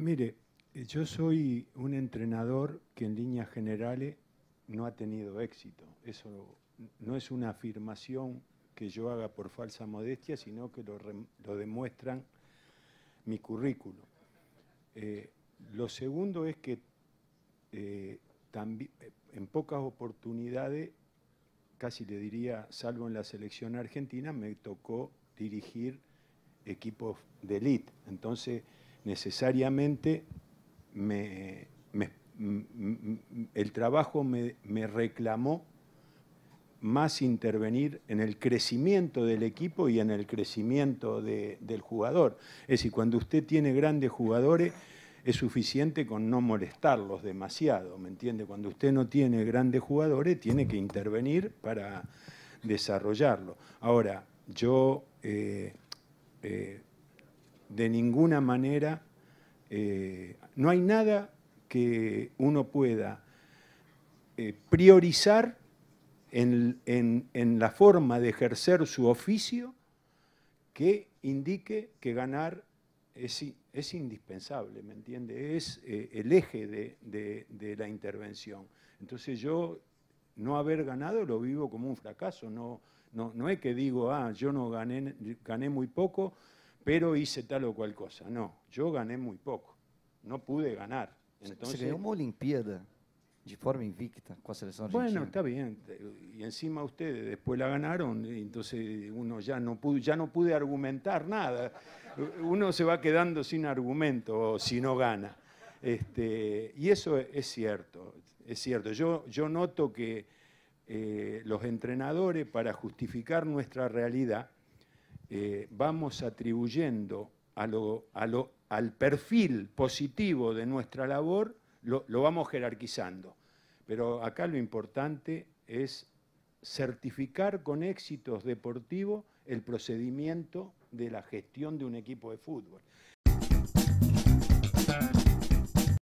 Mire, eh, yo soy un entrenador que en líneas generales no ha tenido éxito. Eso no es una afirmación que yo haga por falsa modestia, sino que lo, lo demuestran mi currículo. Eh, lo segundo es que eh, eh, en pocas oportunidades, casi le diría, salvo en la selección argentina, me tocó dirigir equipos de elite. Entonces, necesariamente el trabajo me, reclamó más intervenir en el crecimiento del equipo y en el crecimiento del jugador. Es decir, cuando usted tiene grandes jugadores, es suficiente con no molestarlos demasiado, ¿me entiende? Cuando usted no tiene grandes jugadores, tiene que intervenir para desarrollarlo. Ahora, yo eh, eh, de ninguna manera, eh, no hay nada que uno pueda eh, priorizar en, la forma de ejercer su oficio que indique que ganar es, indispensable, ¿me entiende? Es eh, el eje de, la intervención. Entonces yo no haber ganado lo vivo como un fracaso, no, no, es que digo, ah, yo no gané, gané muy poco, pero hice tal o cual cosa. No, yo gané muy poco, no pude ganar. Entonces, Se ganó una Olimpiada de forma invicta con la selección Bueno, está bien, y encima ustedes después la ganaron, entonces uno ya no pudo, ya no pude argumentar nada. Uno se va quedando sin argumento si no gana. Este, y eso es cierto, es cierto. Yo, yo noto que eh, los entrenadores, para justificar nuestra realidad, eh, vamos atribuyendo al perfil positivo de nuestra labor, lo vamos jerarquizando. Pero acá lo importante es certificar con éxitos deportivos el procedimiento de la gestión de un equipo de fútbol.